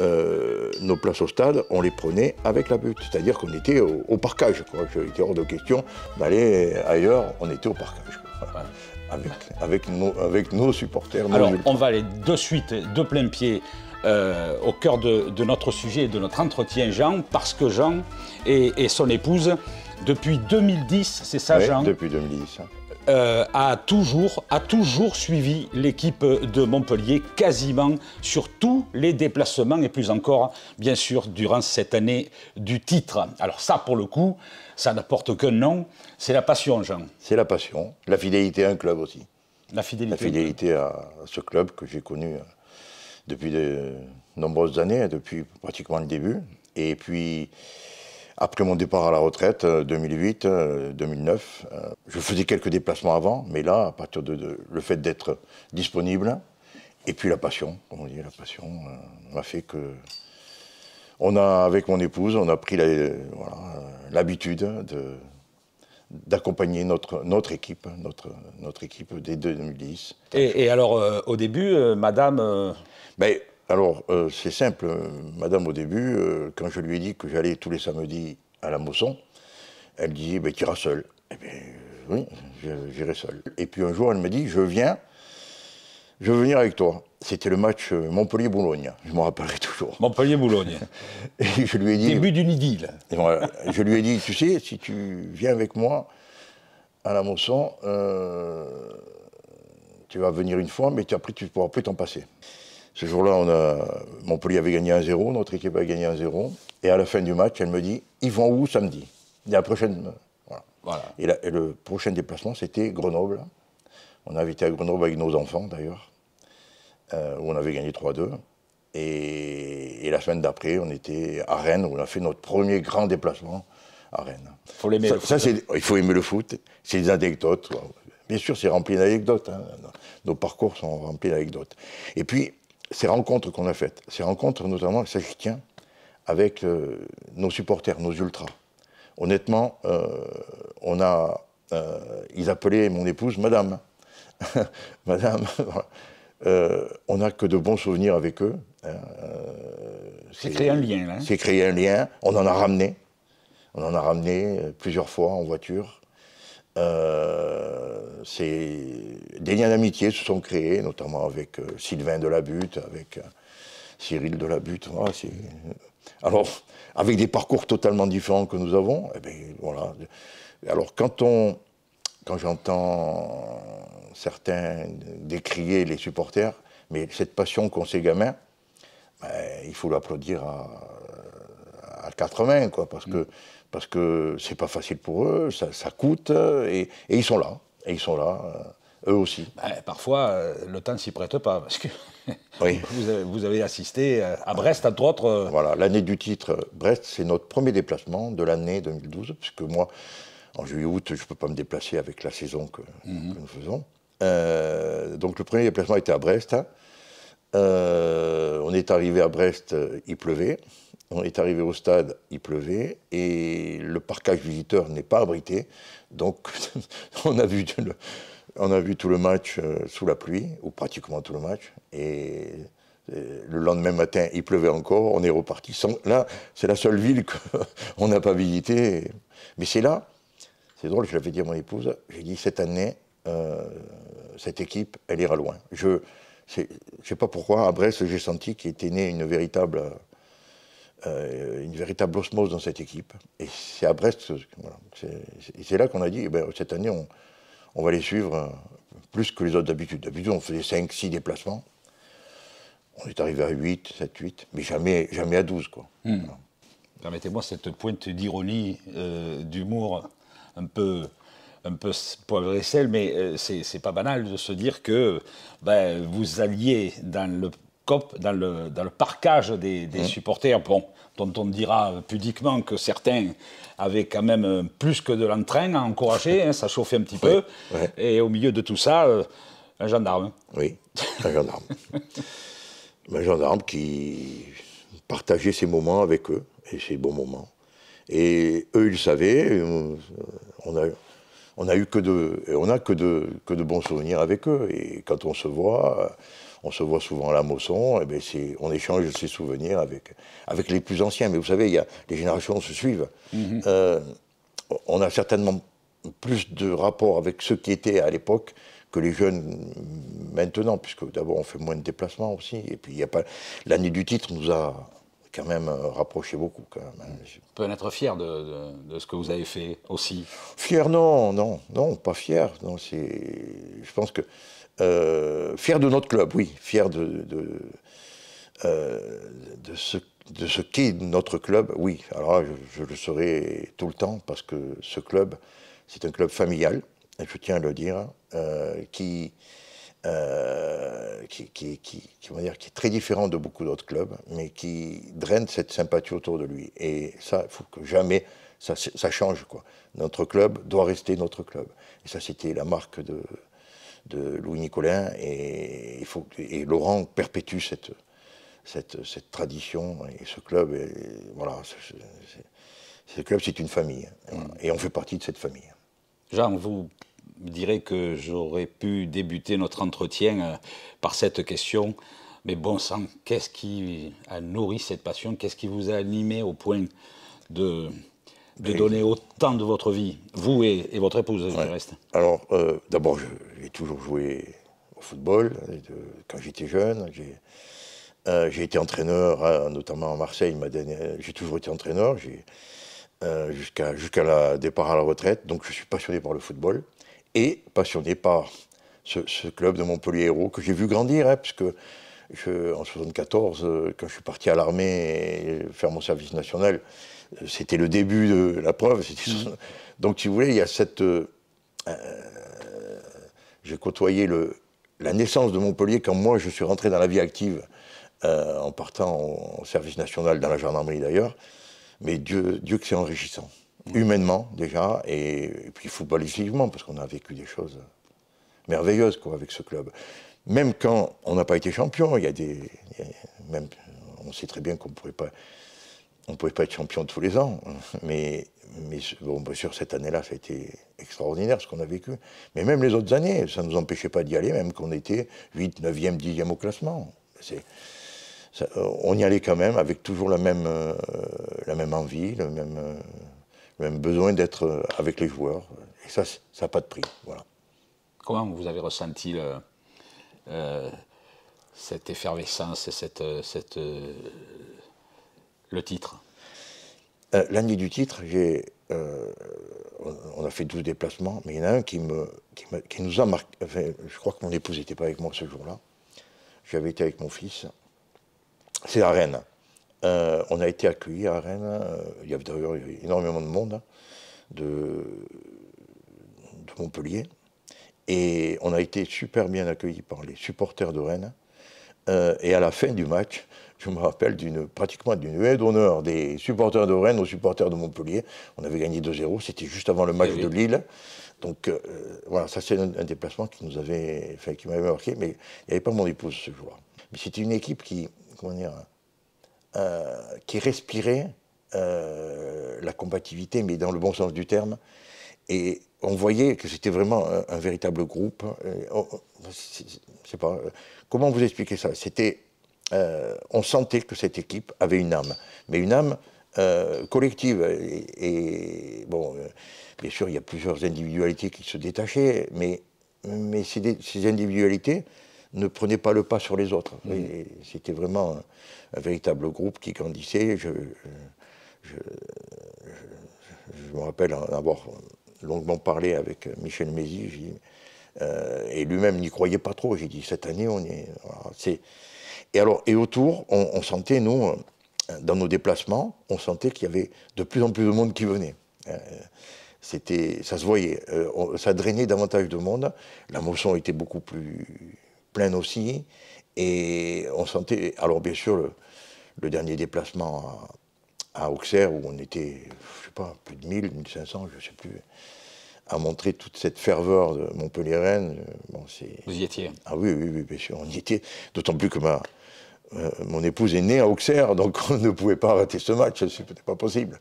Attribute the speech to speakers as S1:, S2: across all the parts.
S1: Euh, nos places au stade, on les prenait avec la butte. C'est-à-dire qu'on était au, au parcage. crois Il était hors de question d'aller ailleurs, on était au parcage. Avec, nos, supporters. Alors, on
S2: va aller de suite, de plein pied, euh, au cœur de, notre sujet de notre entretien, Jean, parce que Jean et, son épouse, depuis 2010, c'est ça, Jean Depuis 2010. Euh, a, toujours, a toujours suivi l'équipe de Montpellier quasiment sur tous les déplacements et plus encore, bien sûr, durant cette année du titre. Alors ça, pour le coup, ça n'apporte qu'un nom, c'est la passion, Jean.
S1: C'est la passion, la fidélité à un club aussi. La fidélité. La fidélité à ce club que j'ai connu euh, depuis de nombreuses années, hein, depuis pratiquement le début. Et puis, après mon départ à la retraite, 2008, euh, 2009, euh, euh, je faisais quelques déplacements avant, mais là, à partir de, le fait d'être disponible, et puis la passion, comme on dit, la passion m'a fait que on a, avec mon épouse, on a pris l'habitude de d'accompagner notre, notre équipe, notre, notre équipe dès 2010.
S2: Et, alors, au début, madame... Ben, alors, euh, c'est
S1: simple, euh, madame, au début, euh, quand je lui ai dit que j'allais tous les samedis à la Mosson, elle dit ben, Tu iras seul. Eh bien, oui, j'irai seul. Et puis un jour, elle me dit Je viens, je veux venir avec toi. C'était le match Montpellier-Boulogne, je m'en rappellerai toujours. Montpellier-Boulogne. et je lui ai dit. Début d'une idylle. je lui ai dit Tu sais, si tu viens avec moi à la Mosson, tu vas venir une fois, mais tu, après, tu ne pourras plus t'en passer. Ce jour-là, Montpellier avait gagné 1-0, notre équipe avait gagné 1-0. Et à la fin du match, elle me dit Ils vont où samedi et la prochaine... Euh, et, le prochain déplacement, c'était Grenoble. On a invité à Grenoble avec nos enfants, d'ailleurs, euh, où on avait gagné 3-2. Et... la semaine d'après, on était à Rennes, où on a fait notre premier grand déplacement à Rennes. Faut aimer ça, le foot, hein. Il faut aimer le foot. C'est des anecdotes. Bien sûr, c'est rempli d'anecdotes. Hein. Nos parcours sont remplis d'anecdotes. Et puis, ces rencontres qu'on a faites, ces rencontres notamment, ça je avec euh, nos supporters, nos ultras. Honnêtement, euh, on a, euh, ils appelaient mon épouse Madame. Madame, on n'a que de bons souvenirs avec eux. Hein, c'est créé un lien. là. Hein. C'est créé un lien. On en a ramené. On en a ramené plusieurs fois en voiture des liens d'amitié se sont créés, notamment avec euh, Sylvain Butte, avec euh, Cyril Delabutte. Voilà, euh, alors, avec des parcours totalement différents que nous avons, eh ben, voilà. Alors, quand on, quand j'entends certains décrier les supporters, mais cette passion qu'on sait gamins, ben, il faut l'applaudir à, 80, quoi, parce mmh. que parce que c'est pas facile pour eux, ça, coûte, et ils sont là. Et ils sont là, euh, eux aussi.
S2: Ben, parfois, euh, le temps ne s'y prête pas, parce que vous, avez, assisté euh, à Brest,
S1: entre autres. Voilà, l'année du titre, Brest, c'est notre premier déplacement de l'année 2012, puisque moi, en juillet-août, je ne peux pas me déplacer avec la saison que, mhm. nous faisons. donc le premier déplacement était à Brest. on est arrivé à Brest, il pleuvait. On est arrivé au stade, il pleuvait, et le parcage visiteur n'est pas abrité. Donc, on a vu on a vu tout le match euh, sous la pluie, ou pratiquement tout le match. Et euh, le lendemain matin, il pleuvait encore, on est reparti. Là, c'est la seule ville qu'on n'a pas visitée. Mais c'est là, c'est drôle, je l'avais dit à mon épouse, j'ai dit cette année, euh, cette équipe, elle ira loin. Je ne sais pas pourquoi, à Brest, j'ai senti qu'il était né une véritable euh, une véritable osmose dans cette équipe. Et c'est à Brest, voilà, c'est là qu'on a dit, eh ben, cette année, on, va les suivre euh, plus que les autres d'habitude. D'habitude, on faisait 5, 6 déplacements. On est arrivé à 8, 7, 8, mais
S2: jamais, jamais à 12. Quoi. Hmm. Permettez-moi cette pointe d'ironie, euh, d'humour un peu un peu sel, mais euh, c'est pas banal de se dire que ben, vous alliez dans le dans le, dans parcage des, mmh. supporters, dont on dira pudiquement que certains avaient quand même euh, plus que de l'entrain à encourager, hein, ça chauffait un petit peu. Et au milieu de tout ça, euh, un gendarme. Oui, un gendarme. un gendarme qui
S1: partageait ses moments avec eux, et ses bons moments. Et eux, ils savaient, euh, on a, on n'a eu que de, on a que de, que de bons souvenirs avec eux. Et quand on se voit, euh, on se voit souvent à la Mosson, et ben, on échange ses souvenirs avec, avec les plus anciens. Mais vous savez, y a, les générations se suivent. Mhm. Euh, on a certainement plus de rapports avec ceux qui étaient à l'époque que les jeunes maintenant, puisque d'abord on fait moins de déplacements aussi, et puis il y a pas l'année du titre nous a quand même euh, rapproché beaucoup. Quand même. On hein.
S2: peut être fier de, ce que vous avez fait aussi.
S1: Fier, non, non, non, pas fier. Non, je pense que euh, fier de notre club, oui, fier de, de, euh, de ce, de ce qu'est notre club, oui. Alors je, le serai tout le temps parce que ce club, c'est un club familial, et je tiens à le dire, qui euh, qui, qui, dire, qui est très différent de beaucoup d'autres clubs, mais qui draine cette sympathie autour de lui. Et ça, il faut que jamais ça, ça, change. Quoi. Notre club doit rester notre club. Et ça, c'était la marque de, de Louis Nicolin. Et, il faut, et Laurent perpétue cette, cette, cette tradition. Et ce club, voilà, c'est, ce club, c'est une famille. Mmh.
S2: Et on fait partie de cette famille. Jean, vous je dirais que j'aurais pu débuter notre entretien euh, par cette question. Mais bon sang, qu'est-ce qui a nourri cette passion Qu'est-ce qui vous a animé au point de, donner autant de votre vie, vous et, votre épouse, reste Alors, euh, d'abord, j'ai toujours joué
S1: au football quand j'étais jeune. J'ai euh, été entraîneur, notamment à Marseille. J'ai toujours été entraîneur jusqu'à jusqu'à départ à la retraite. Donc, je suis passionné par le football et passionné par ce, club de Montpellier Hérault que j'ai vu grandir, hein, parce que je, en 1974, euh, quand je suis parti à l'armée faire mon service national, euh, c'était le début de la preuve. Mmh. Donc, si vous voulez, il y a cette. Euh, j'ai côtoyé le, la naissance de Montpellier quand moi je suis rentré dans la vie active, en partant au, service national, dans la gendarmerie d'ailleurs. Mais Dieu, Dieu que c'est enrichissant humainement déjà, et, puis footballistiquement, parce qu'on a vécu des choses merveilleuses quoi, avec ce club. Même quand on n'a pas été champion, il y a des. même, on sait très bien qu'on ne pouvait pas. pas être champion tous les ans, mais, mais bien bah, sûr, cette année-là, ça a été extraordinaire ce qu'on a vécu. Mais même les autres années, ça ne nous empêchait pas d'y aller, même qu'on était 8, 9e, 10e au classement. on y allait quand même avec toujours la même, euh, la même envie, le même. Euh, même besoin d'être
S2: euh, avec les joueurs. Et ça, ça n'a pas de prix. Voilà. Comment vous avez ressenti euh, euh, cette effervescence et cette, cette le titre L'année du titre, j'ai,
S1: on, a fait 12 déplacements, mais il y en a un qui, me, qui, nous a marqué. je crois que mon épouse n'était pas avec moi ce jour-là. J'avais été avec mon fils. C'est la reine. Euh, on a été accueillis à Rennes. Hein. Euh, il y avait d'ailleurs énormément de monde hein, de, Montpellier. Et on a été super bien accueillis par les supporters de Rennes. Hein. Euh, et à la fin du match, je me rappelle pratiquement d'une haie d'honneur des supporters de Rennes aux supporters de Montpellier. On avait gagné 2-0, c'était juste avant le match de Lille. Donc voilà, ça c'est un, déplacement qui nous avait, qui m'avait marqué, mais il n'y avait pas mon épouse ce jour-là. Mais c'était une équipe qui, comment dire, euh, qui respirait euh, la combativité, mais dans le bon sens du terme. Et on voyait que c'était vraiment un, véritable groupe. Euh, je pas, comment vous expliquer ça C'était, on sentait que cette équipe avait une âme, mais une âme collective. Et, bon, bien sûr, il y a plusieurs individualités qui se détachaient, mais, mais ces individualités ne prenait pas le pas sur les autres. C'était vraiment un, véritable groupe qui grandissait. Je, je, me rappelle en avoir longuement parlé avec Michel Mézy, euh, et lui-même n'y croyait pas trop. J'ai dit, cette année, on est... est... Et, alors, et autour, on, sentait, nous, euh, dans nos déplacements, on sentait qu'il y avait de plus en plus de monde qui venait. Euh, c'était, ça se voyait, ça drainait davantage de monde. La motion était beaucoup plus aussi. Et on sentait, alors bien sûr, le, dernier déplacement à, Auxerre, où on était, je sais pas, plus de 1000, 1500, je sais plus, à montrer toute cette ferveur de Montpellier-Rennes. Vous y étiez Ah oui, oui, bien sûr, on y était. D'autant plus que ma, euh, mon épouse est née à Auxerre, donc on ne pouvait pas arrêter ce match, c'était pas possible.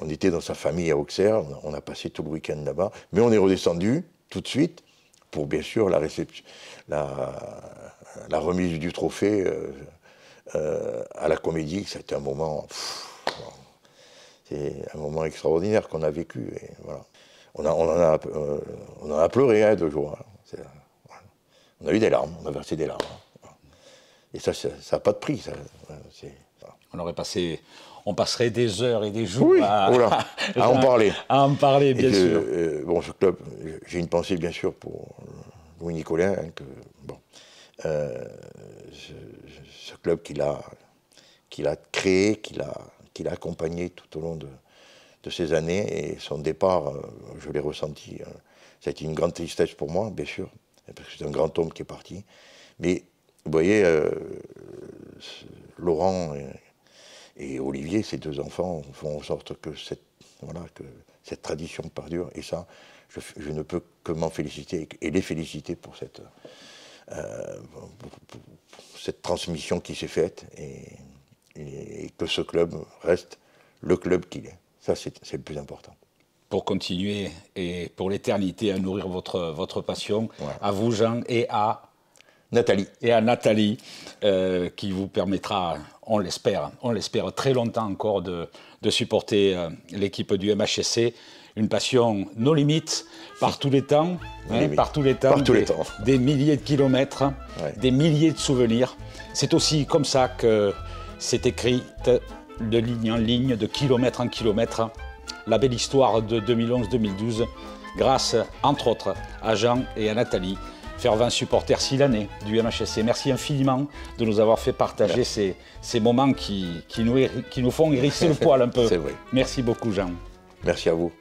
S1: On était dans sa famille à Auxerre, on a, on a passé tout le week-end là-bas, mais on est redescendu tout de suite pour bien sûr la, réception, la, la remise du trophée euh, euh, à la comédie. C'était un moment, c'est un moment extraordinaire qu'on a vécu. Et voilà. on, a, on, en a, euh, on a pleuré hein, deux jours. Hein. On
S2: a eu des larmes, on a versé des larmes. Hein. Et ça, ça n'a pas de prix. on aurait passé, on passerait des heures et des jours oh à, en parler. À en parler,
S1: bien sûr. Euh, bon, ce club, j'ai une pensée, bien sûr, pour euh, Louis nicolas hein, que, bon, euh, ce, club qu'il a, qu'il a créé, qu'il a, qu'il accompagné tout au long de, de ces années, et son départ, je l'ai ressenti. ça a été une grande tristesse pour moi, bien sûr, parce que c'est un grand homme qui est parti. Mais vous voyez, Laurent et Olivier, ses deux enfants font en sorte que cette, voilà, que cette tradition perdure. Et ça, je, ne peux que m'en féliciter et les féliciter pour cette, euh, cette transmission qui s'est faite et, que ce club reste le club qu'il est. Ça,
S2: c'est le plus important. Pour continuer et pour l'éternité à nourrir votre, votre passion, à vous Jean et à Nathalie. Et à Nathalie, euh, qui vous permettra, on l'espère, on l'espère très longtemps encore de, supporter euh, l'équipe du MHSC. Une passion nos limites, hein, par tous les temps, par tous les temps, des, milliers de kilomètres, hein, des milliers de souvenirs. C'est aussi comme ça que c'est écrit de ligne en ligne, de kilomètre en kilomètre, hein, la belle histoire de 2011-2012, grâce entre autres à Jean et à Nathalie. Fervent 20 supporters si l'année du MHSC. Merci infiniment de nous avoir fait partager ces, moments qui, qui, nous, font hérisser le poil un peu. Vrai. Merci beaucoup, Jean.
S1: Merci à vous.